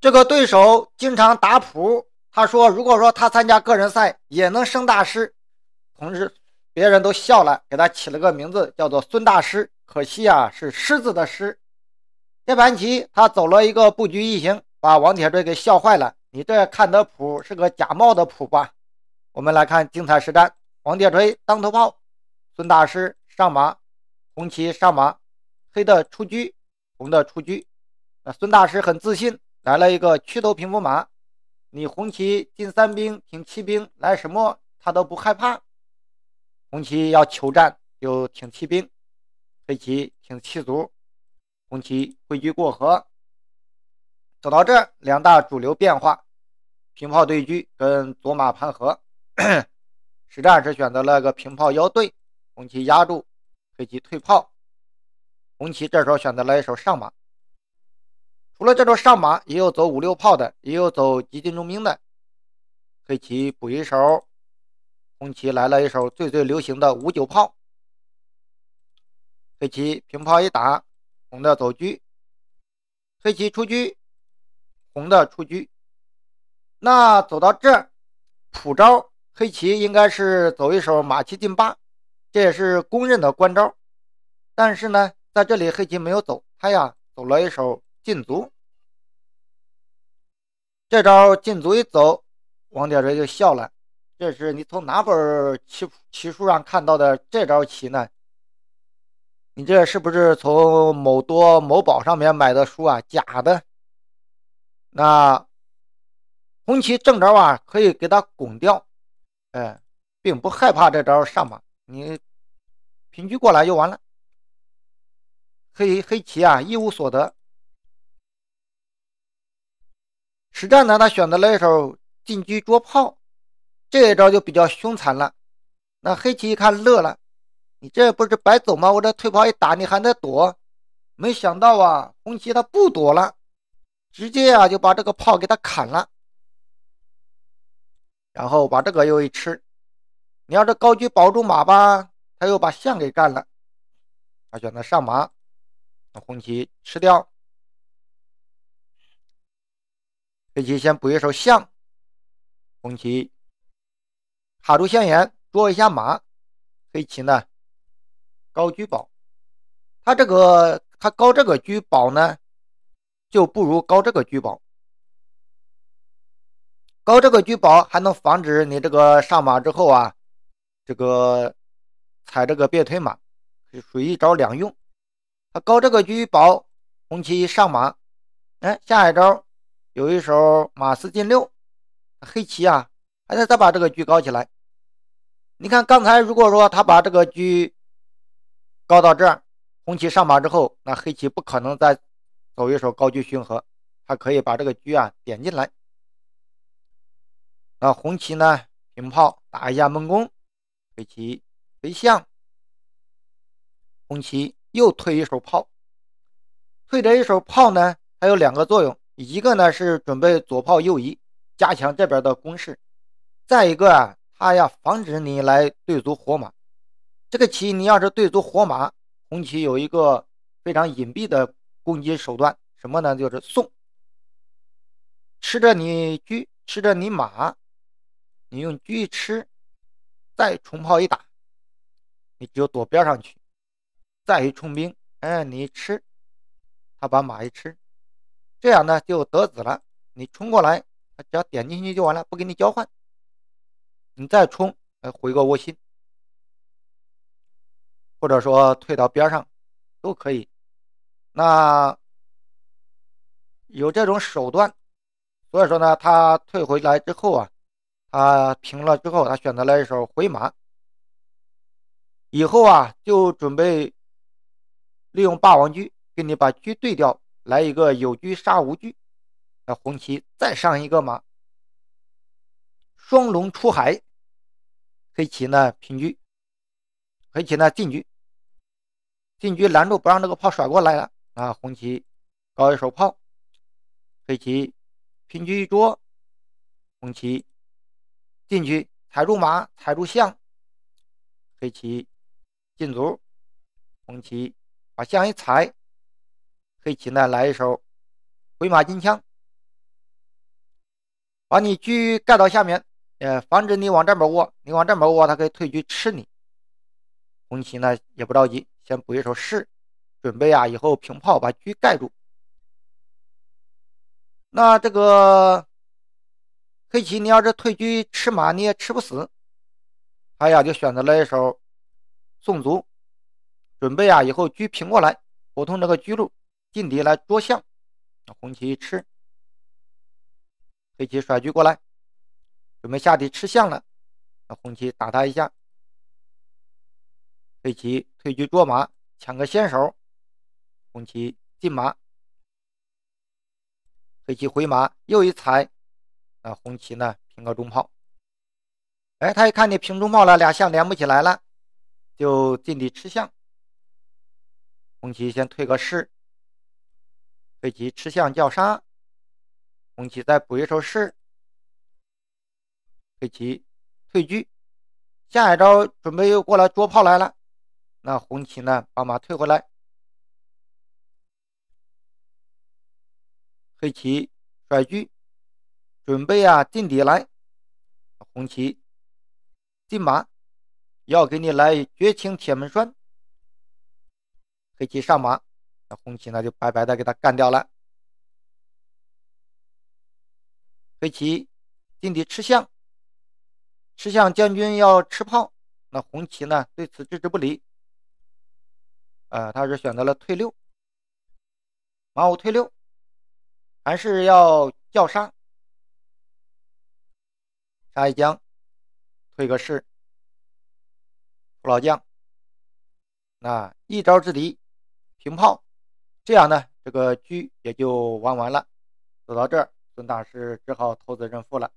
这个对手经常打谱，他说：“如果说他参加个人赛也能升大师。”同时，别人都笑了，给他起了个名字叫做“孙大师”。可惜啊，是狮子的狮。这盘棋他走了一个布局异形，把王铁锤给笑坏了。你这看的谱是个假冒的谱吧？我们来看精彩实战：王铁锤当头炮，孙大师上马，红旗上马，黑的出车，红的出车。那孙大师很自信。来了一个屈头平伏马，你红旗进三兵，挺七兵来什么他都不害怕。红旗要求战就挺七兵，黑棋挺七卒，红旗挥聚过河。走到这两大主流变化，平炮对车跟左马盘河。实战是选择了个平炮腰对，红旗压住，黑棋退炮。红旗这时候选择了一手上马。除了这种上马，也有走五六炮的，也有走急进中兵的。黑棋补一手，红棋来了一手最最流行的五九炮。黑棋平炮一打，红的走车。黑棋出车，红的出车。那走到这儿，普招黑棋应该是走一手马七进八，这也是公认的官招。但是呢，在这里黑棋没有走，他呀走了一手。禁足。这招禁足一走，王铁锤就笑了。这是你从哪本棋棋书上看到的这招棋呢？你这是不是从某多、某宝上面买的书啊？假的！那红旗正招啊，可以给他拱掉。哎，并不害怕这招上马，你平车过来就完了。黑黑棋啊，一无所得。实战呢，他选择了一手进车捉炮，这一招就比较凶残了。那黑棋一看乐了，你这不是白走吗？我这退炮一打，你还得躲。没想到啊，红棋他不躲了，直接啊就把这个炮给他砍了，然后把这个又一吃。你要是高居保住马吧，他又把象给干了，他选择上马，那红旗吃掉。黑棋先补一手象，红棋卡住象眼，捉一下马。黑棋呢，高居保。他这个他高这个居保呢，就不如高这个居保。高这个居保还能防止你这个上马之后啊，这个踩这个变退马，属于一招两用。他高这个居保，红一上马，哎，下一招。有一手马四进六，黑棋啊，还得再把这个车高起来。你看刚才如果说他把这个车高到这儿，红旗上马之后，那黑棋不可能再走一手高车巡河，他可以把这个车啊点进来。那红旗呢，平炮打一下闷攻，黑棋飞象，红旗又退一手炮，退这一手炮呢，它有两个作用。一个呢是准备左炮右移，加强这边的攻势；再一个啊，他要防止你来对足活马。这个棋你要是对足活马，红旗有一个非常隐蔽的攻击手段，什么呢？就是送，吃着你车，吃着你马，你用车一吃，再重炮一打，你只有躲边上去，再一冲兵，哎，你吃，他把马一吃。这样呢就得子了，你冲过来，只要点进去就完了，不给你交换。你再冲，回个窝心，或者说退到边上，都可以。那有这种手段，所以说呢，他退回来之后啊，他平了之后，他选择了一手回马，以后啊就准备利用霸王车给你把车对掉。来一个有车杀无车，那红棋再上一个马，双龙出海。黑棋呢平车，黑棋呢进车，进车拦住不让这个炮甩过来了啊！红棋高一手炮，黑棋平车一捉，红棋进去踩住马，踩住象，黑棋进卒，红棋把象一踩。黑棋呢来一手回马金枪，把你车盖到下面，呃，防止你往这边窝，你往这边窝，他可以退车吃你。红棋呢也不着急，先补一手士，准备啊，以后平炮把车盖住。那这个黑棋，你要是退车吃马，你也吃不死。他呀就选择了一手送卒，准备啊，以后车平过来，补通这个车路。劲敌来捉象，那红旗吃，黑棋甩车过来，准备下底吃象了。那红旗打他一下，黑棋退车捉马，抢个先手。红旗进马，黑棋回马又一踩，那红旗呢平个中炮。哎，他一看你平中炮了，俩象连不起来了，就进底吃象。红旗先退个士。黑棋吃象叫杀，红棋再补一手士。黑棋退居，下一招准备又过来捉炮来了。那红棋呢，把马退回来。黑棋甩车，准备啊进底来。红棋进马，要给你来绝情铁门栓。黑棋上马。那红旗呢就白白的给他干掉了，黑棋进底吃象，吃象将军要吃炮，那红旗呢对此置之不理，呃，他是选择了退六，马五退六，还是要叫杀，杀一将，退个士，老将，那一招制敌，平炮。这样呢，这个局也就玩完了。走到这儿，孙大师只好投子认负了。